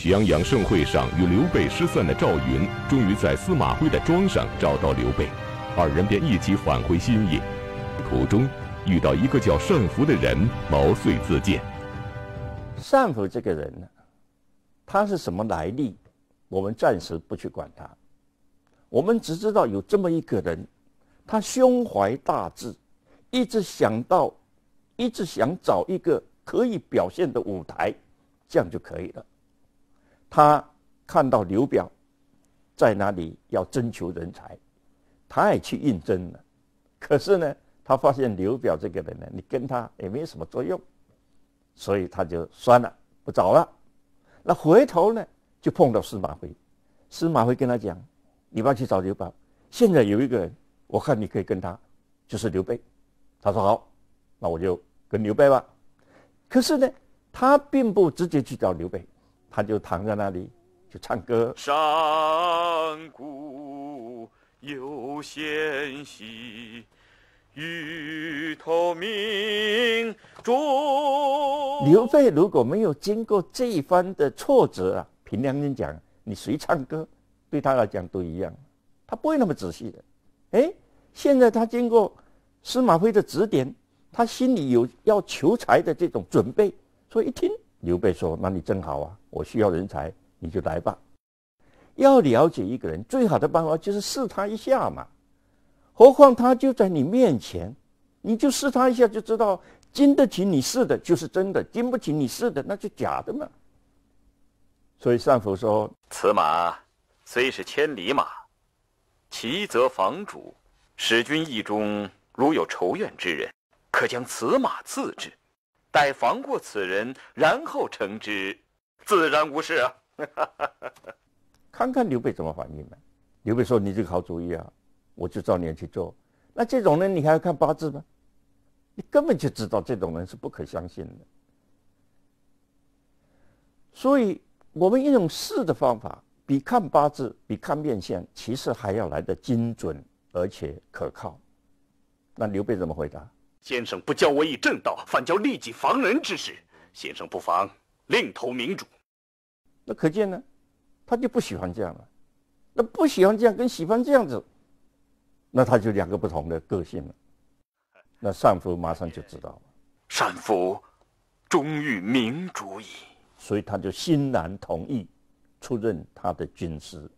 喜羊羊盛会上与刘备失散的赵云，终于在司马徽的庄上找到刘备，二人便一起返回新野。途中遇到一个叫单福的人，毛遂自荐。单福这个人呢，他是什么来历？我们暂时不去管他，我们只知道有这么一个人，他胸怀大志，一直想到，一直想找一个可以表现的舞台，这样就可以了。他看到刘表在哪里要征求人才，他也去应征了。可是呢，他发现刘表这个人呢，你跟他也没什么作用，所以他就算了，不找了。那回头呢，就碰到司马徽。司马徽跟他讲：“你不要去找刘表，现在有一个人，我看你可以跟他，就是刘备。”他说：“好，那我就跟刘备吧。”可是呢，他并不直接去找刘备。他就躺在那里，就唱歌。山谷有仙兮，玉透明中。刘备如果没有经过这一番的挫折啊，凭良心讲，你谁唱歌，对他来讲都一样，他不会那么仔细的。哎，现在他经过司马徽的指点，他心里有要求财的这种准备，所以一听。刘备说：“那你正好啊，我需要人才，你就来吧。要了解一个人，最好的办法就是试他一下嘛。何况他就在你面前，你就试他一下，就知道经得起你试的就是真的，经不起你试的那就假的嘛。”所以，上佛说：“此马虽是千里马，其则房主使君意中如有仇怨之人，可将此马赐之。”待防过此人，然后惩之，自然无事啊。看看刘备怎么反应的，刘备说：“你这个好主意啊，我就照你去做。”那这种人，你还要看八字吗？你根本就知道这种人是不可相信的。所以，我们用试的方法，比看八字，比看面相，其实还要来得精准而且可靠。那刘备怎么回答？先生不教我以正道，反教利己防人之事。先生不妨另投明主。那可见呢，他就不喜欢这样了。那不喜欢这样，跟喜欢这样子，那他就两个不同的个性了。那善夫马上就知道了。善夫，忠于明主矣。所以他就欣然同意出任他的军师。